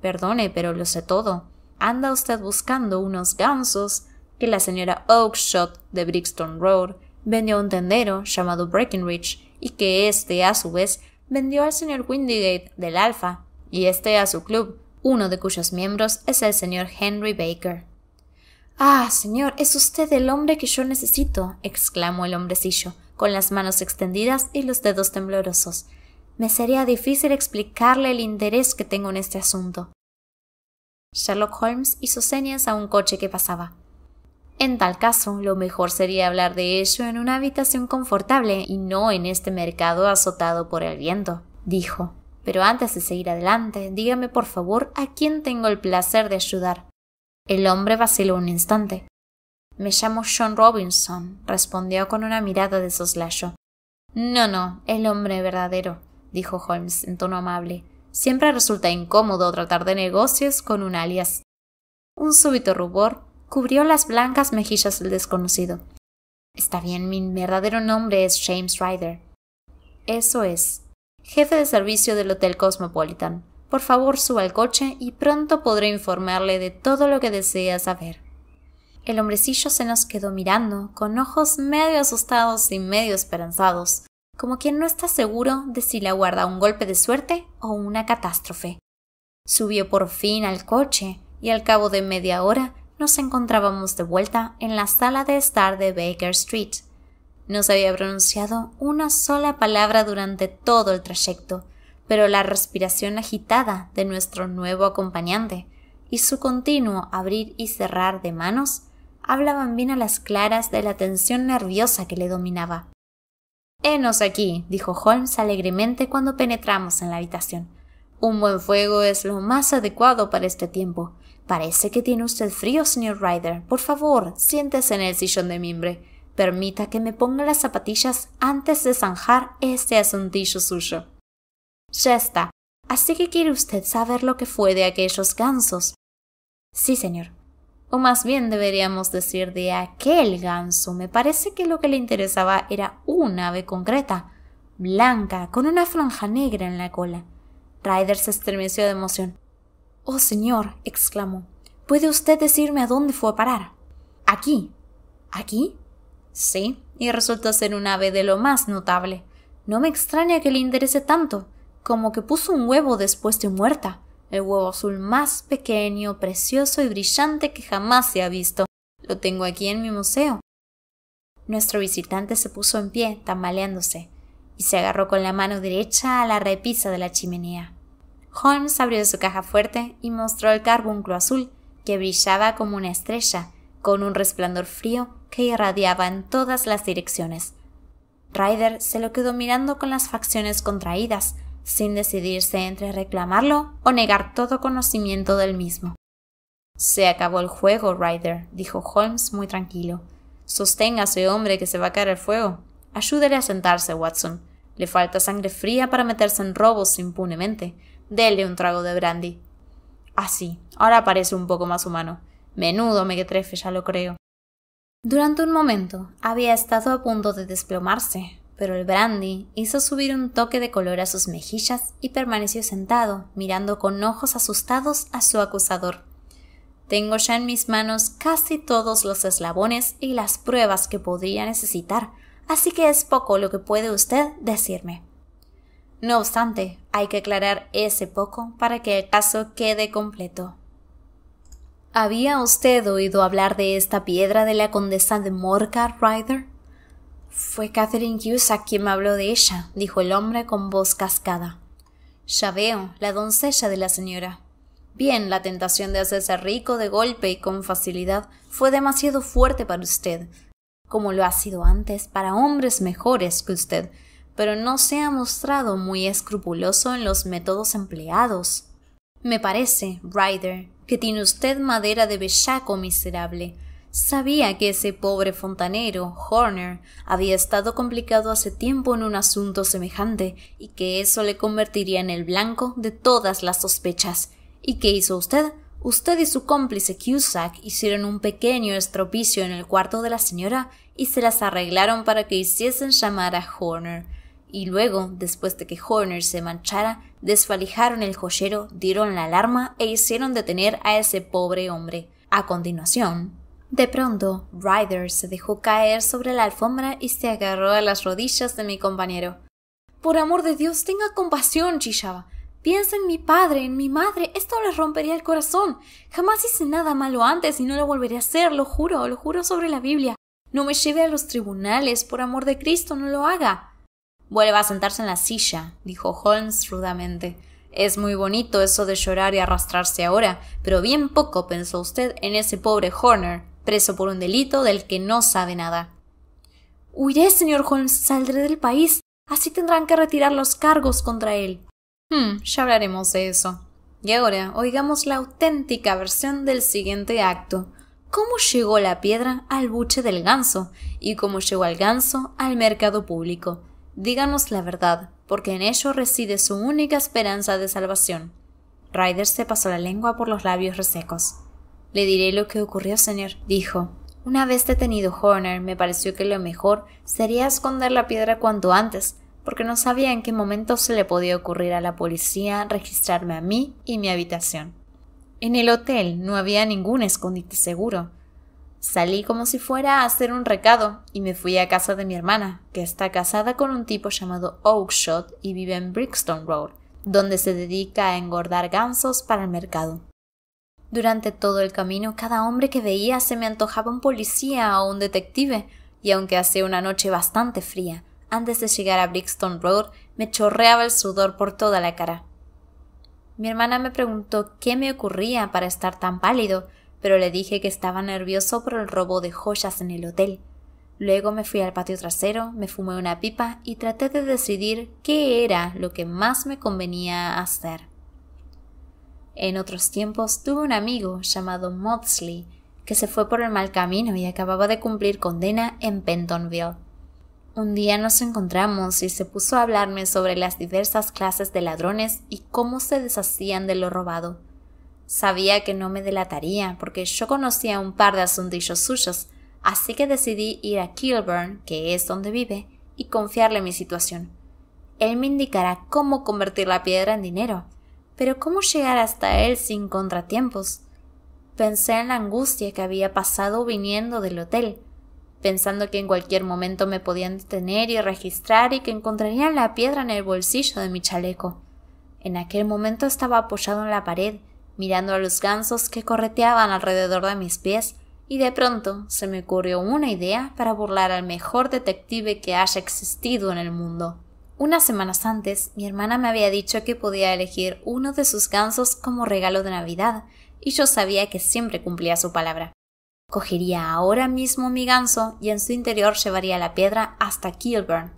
Perdone, pero lo sé todo. Anda usted buscando unos gansos que la señora Oakshot de Brixton Road vendió a un tendero llamado Breckenridge y que éste a su vez vendió al señor Windigate del Alfa y este a su club, uno de cuyos miembros es el señor Henry Baker. Ah, señor, es usted el hombre que yo necesito, exclamó el hombrecillo, con las manos extendidas y los dedos temblorosos. Me sería difícil explicarle el interés que tengo en este asunto. Sherlock Holmes hizo señas a un coche que pasaba. En tal caso, lo mejor sería hablar de ello en una habitación confortable y no en este mercado azotado por el viento, dijo. Pero antes de seguir adelante, dígame por favor a quién tengo el placer de ayudar. El hombre vaciló un instante. Me llamo John Robinson, respondió con una mirada de soslayo. No, no, el hombre verdadero, dijo Holmes en tono amable. Siempre resulta incómodo tratar de negocios con un alias. Un súbito rubor cubrió las blancas mejillas del desconocido. Está bien, mi verdadero nombre es James Ryder. Eso es, jefe de servicio del Hotel Cosmopolitan. Por favor, suba al coche y pronto podré informarle de todo lo que desea saber. El hombrecillo se nos quedó mirando, con ojos medio asustados y medio esperanzados, como quien no está seguro de si le aguarda un golpe de suerte o una catástrofe. Subió por fin al coche y al cabo de media hora nos encontrábamos de vuelta en la sala de estar de Baker Street. No se había pronunciado una sola palabra durante todo el trayecto, pero la respiración agitada de nuestro nuevo acompañante y su continuo abrir y cerrar de manos hablaban bien a las claras de la tensión nerviosa que le dominaba. Henos aquí, dijo Holmes alegremente cuando penetramos en la habitación. Un buen fuego es lo más adecuado para este tiempo. Parece que tiene usted frío, señor Ryder. Por favor, siéntese en el sillón de mimbre. Permita que me ponga las zapatillas antes de zanjar este asuntillo suyo. Ya está. Así que quiere usted saber lo que fue de aquellos gansos. Sí, señor. O más bien deberíamos decir de aquel ganso. Me parece que lo que le interesaba era una ave concreta, blanca, con una franja negra en la cola. Ryder se estremeció de emoción. Oh, señor, exclamó. ¿Puede usted decirme a dónde fue a parar? Aquí. ¿Aquí? Sí, y resultó ser un ave de lo más notable. No me extraña que le interese tanto como que puso un huevo después de muerta, el huevo azul más pequeño, precioso y brillante que jamás se ha visto. Lo tengo aquí en mi museo. Nuestro visitante se puso en pie, tambaleándose, y se agarró con la mano derecha a la repisa de la chimenea. Holmes abrió su caja fuerte y mostró el carbunclo azul, que brillaba como una estrella, con un resplandor frío que irradiaba en todas las direcciones. Ryder se lo quedó mirando con las facciones contraídas, sin decidirse entre reclamarlo o negar todo conocimiento del mismo. Se acabó el juego, Ryder, dijo Holmes muy tranquilo. a ese hombre, que se va a caer al fuego. Ayúdele a sentarse, Watson. Le falta sangre fría para meterse en robos impunemente. Dele un trago de brandy. Así, ah, sí, ahora parece un poco más humano. Menudo mequetrefe, ya lo creo. Durante un momento había estado a punto de desplomarse, pero el brandy hizo subir un toque de color a sus mejillas y permaneció sentado, mirando con ojos asustados a su acusador. Tengo ya en mis manos casi todos los eslabones y las pruebas que podría necesitar, así que es poco lo que puede usted decirme. No obstante, hay que aclarar ese poco para que el caso quede completo. ¿Había usted oído hablar de esta piedra de la condesa de Morcar Ryder? Fue Catherine Hughes quien me habló de ella, dijo el hombre con voz cascada. Ya veo, la doncella de la señora. Bien, la tentación de hacerse rico de golpe y con facilidad fue demasiado fuerte para usted, como lo ha sido antes para hombres mejores que usted, pero no se ha mostrado muy escrupuloso en los métodos empleados. Me parece, Ryder, que tiene usted madera de bellaco miserable, Sabía que ese pobre fontanero, Horner, había estado complicado hace tiempo en un asunto semejante y que eso le convertiría en el blanco de todas las sospechas. ¿Y qué hizo usted? Usted y su cómplice Cusack hicieron un pequeño estropicio en el cuarto de la señora y se las arreglaron para que hiciesen llamar a Horner. Y luego, después de que Horner se manchara, desfalijaron el joyero, dieron la alarma e hicieron detener a ese pobre hombre. A continuación, de pronto, Ryder se dejó caer sobre la alfombra y se agarró a las rodillas de mi compañero. Por amor de Dios, tenga compasión, chillaba. Piensa en mi padre, en mi madre. Esto le rompería el corazón. Jamás hice nada malo antes y no lo volveré a hacer, lo juro, lo juro sobre la Biblia. No me lleve a los tribunales, por amor de Cristo, no lo haga. Vuelva a sentarse en la silla, dijo Holmes rudamente. Es muy bonito eso de llorar y arrastrarse ahora, pero bien poco pensó usted en ese pobre Horner preso por un delito del que no sabe nada. Huiré, señor Holmes, saldré del país. Así tendrán que retirar los cargos contra él. Hmm, ya hablaremos de eso. Y ahora oigamos la auténtica versión del siguiente acto. Cómo llegó la piedra al buche del ganso y cómo llegó el ganso al mercado público. Díganos la verdad, porque en ello reside su única esperanza de salvación. Ryder se pasó la lengua por los labios resecos. Le diré lo que ocurrió, señor, dijo. Una vez detenido Horner, me pareció que lo mejor sería esconder la piedra cuanto antes, porque no sabía en qué momento se le podía ocurrir a la policía registrarme a mí y mi habitación. En el hotel no había ningún escondite seguro. Salí como si fuera a hacer un recado y me fui a casa de mi hermana, que está casada con un tipo llamado Oakshot y vive en Brixton Road, donde se dedica a engordar gansos para el mercado. Durante todo el camino, cada hombre que veía se me antojaba un policía o un detective, y aunque hacía una noche bastante fría, antes de llegar a Brixton Road me chorreaba el sudor por toda la cara. Mi hermana me preguntó qué me ocurría para estar tan pálido, pero le dije que estaba nervioso por el robo de joyas en el hotel. Luego me fui al patio trasero, me fumé una pipa y traté de decidir qué era lo que más me convenía hacer. En otros tiempos tuve un amigo llamado Maudsley que se fue por el mal camino y acababa de cumplir condena en Pentonville. Un día nos encontramos y se puso a hablarme sobre las diversas clases de ladrones y cómo se deshacían de lo robado. Sabía que no me delataría porque yo conocía un par de asuntillos suyos, así que decidí ir a Kilburn, que es donde vive, y confiarle mi situación. Él me indicará cómo convertir la piedra en dinero pero ¿cómo llegar hasta él sin contratiempos? Pensé en la angustia que había pasado viniendo del hotel, pensando que en cualquier momento me podían detener y registrar y que encontrarían la piedra en el bolsillo de mi chaleco. En aquel momento estaba apoyado en la pared, mirando a los gansos que correteaban alrededor de mis pies, y de pronto se me ocurrió una idea para burlar al mejor detective que haya existido en el mundo. Unas semanas antes, mi hermana me había dicho que podía elegir uno de sus gansos como regalo de Navidad, y yo sabía que siempre cumplía su palabra. Cogería ahora mismo mi ganso y en su interior llevaría la piedra hasta Kilburn.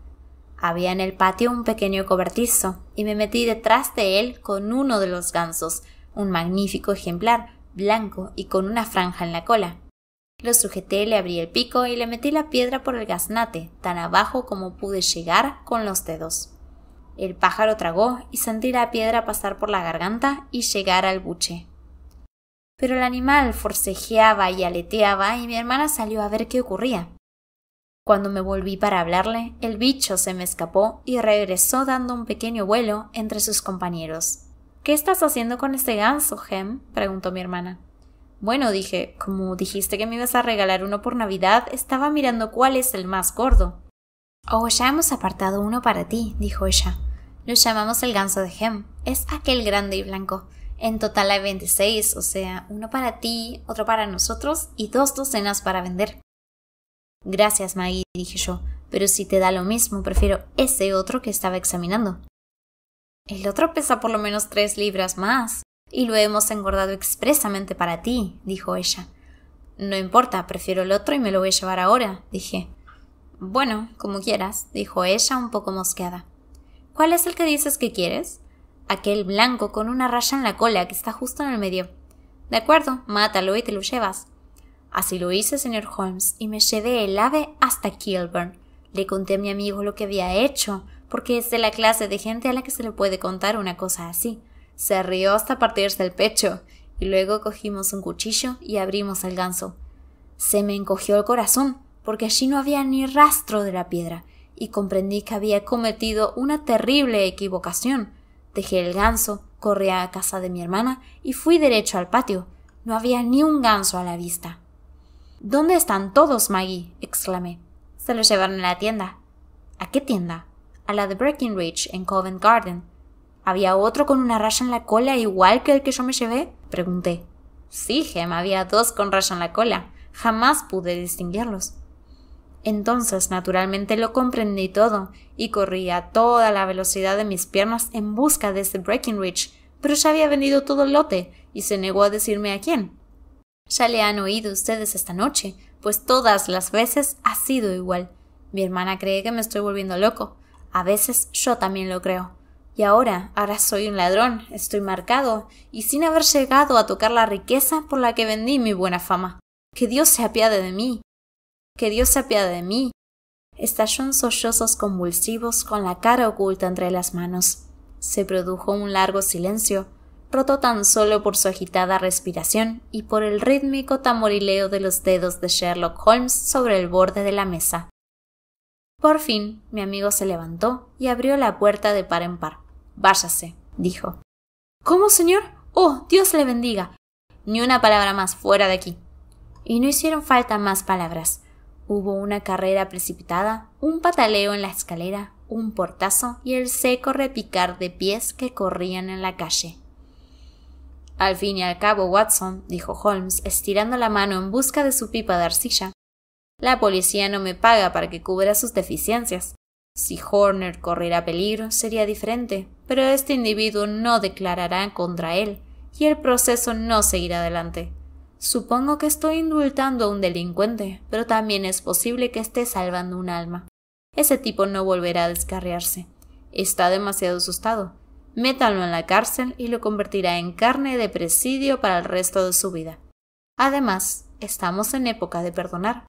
Había en el patio un pequeño cobertizo, y me metí detrás de él con uno de los gansos, un magnífico ejemplar, blanco y con una franja en la cola. Lo sujeté, le abrí el pico y le metí la piedra por el gaznate, tan abajo como pude llegar con los dedos. El pájaro tragó y sentí la piedra pasar por la garganta y llegar al buche. Pero el animal forcejeaba y aleteaba y mi hermana salió a ver qué ocurría. Cuando me volví para hablarle, el bicho se me escapó y regresó dando un pequeño vuelo entre sus compañeros. ¿Qué estás haciendo con este ganso, Gem? preguntó mi hermana. Bueno, dije, como dijiste que me ibas a regalar uno por Navidad, estaba mirando cuál es el más gordo. Oh, ya hemos apartado uno para ti, dijo ella. Lo llamamos el ganso de Hem. Es aquel grande y blanco. En total hay 26, o sea, uno para ti, otro para nosotros y dos docenas para vender. Gracias, Maggie, dije yo, pero si te da lo mismo, prefiero ese otro que estaba examinando. El otro pesa por lo menos tres libras más. Y lo hemos engordado expresamente para ti, dijo ella. No importa, prefiero el otro y me lo voy a llevar ahora, dije. Bueno, como quieras, dijo ella un poco mosqueada. ¿Cuál es el que dices que quieres? Aquel blanco con una raya en la cola que está justo en el medio. De acuerdo, mátalo y te lo llevas. Así lo hice, señor Holmes, y me llevé el ave hasta Kilburn. Le conté a mi amigo lo que había hecho, porque es de la clase de gente a la que se le puede contar una cosa así. Se rió hasta partirse el pecho, y luego cogimos un cuchillo y abrimos el ganso. Se me encogió el corazón, porque allí no había ni rastro de la piedra, y comprendí que había cometido una terrible equivocación. Dejé el ganso, corrí a casa de mi hermana y fui derecho al patio. No había ni un ganso a la vista. ¿Dónde están todos, Maggie? exclamé. Se los llevaron a la tienda. ¿A qué tienda? A la de Breckenridge en Covent Garden. ¿Había otro con una raya en la cola igual que el que yo me llevé? Pregunté. Sí, Gemma, había dos con raya en la cola. Jamás pude distinguirlos. Entonces, naturalmente, lo comprendí todo y corrí a toda la velocidad de mis piernas en busca de ese Breckenridge, pero ya había vendido todo el lote y se negó a decirme a quién. Ya le han oído ustedes esta noche, pues todas las veces ha sido igual. Mi hermana cree que me estoy volviendo loco. A veces yo también lo creo. Y ahora, ahora soy un ladrón, estoy marcado, y sin haber llegado a tocar la riqueza por la que vendí mi buena fama. Que Dios se apiade de mí. Que Dios se apiade de mí. Estalló en sollozos convulsivos con la cara oculta entre las manos. Se produjo un largo silencio, roto tan solo por su agitada respiración y por el rítmico tamborileo de los dedos de Sherlock Holmes sobre el borde de la mesa. Por fin, mi amigo se levantó y abrió la puerta de par en par. Váyase, dijo. ¿Cómo, señor? Oh, Dios le bendiga. Ni una palabra más, fuera de aquí. Y no hicieron falta más palabras. Hubo una carrera precipitada, un pataleo en la escalera, un portazo y el seco repicar de pies que corrían en la calle. Al fin y al cabo, Watson, dijo Holmes, estirando la mano en busca de su pipa de arcilla, la policía no me paga para que cubra sus deficiencias. Si Horner corriera peligro sería diferente, pero este individuo no declarará contra él y el proceso no seguirá adelante. Supongo que estoy indultando a un delincuente, pero también es posible que esté salvando un alma. Ese tipo no volverá a descarriarse. Está demasiado asustado. Métalo en la cárcel y lo convertirá en carne de presidio para el resto de su vida. Además, estamos en época de perdonar.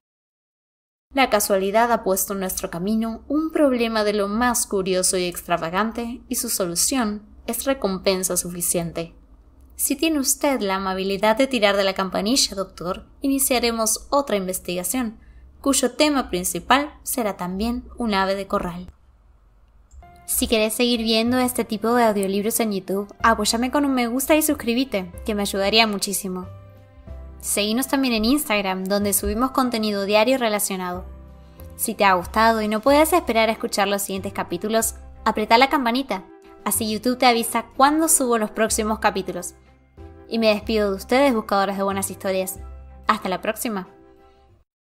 La casualidad ha puesto en nuestro camino un problema de lo más curioso y extravagante y su solución es recompensa suficiente. Si tiene usted la amabilidad de tirar de la campanilla, doctor, iniciaremos otra investigación, cuyo tema principal será también un ave de corral. Si querés seguir viendo este tipo de audiolibros en YouTube, apóyame con un me gusta y suscríbete, que me ayudaría muchísimo. Seguinos también en Instagram, donde subimos contenido diario relacionado. Si te ha gustado y no puedes esperar a escuchar los siguientes capítulos, apretá la campanita, así YouTube te avisa cuando subo los próximos capítulos. Y me despido de ustedes, buscadores de buenas historias. Hasta la próxima.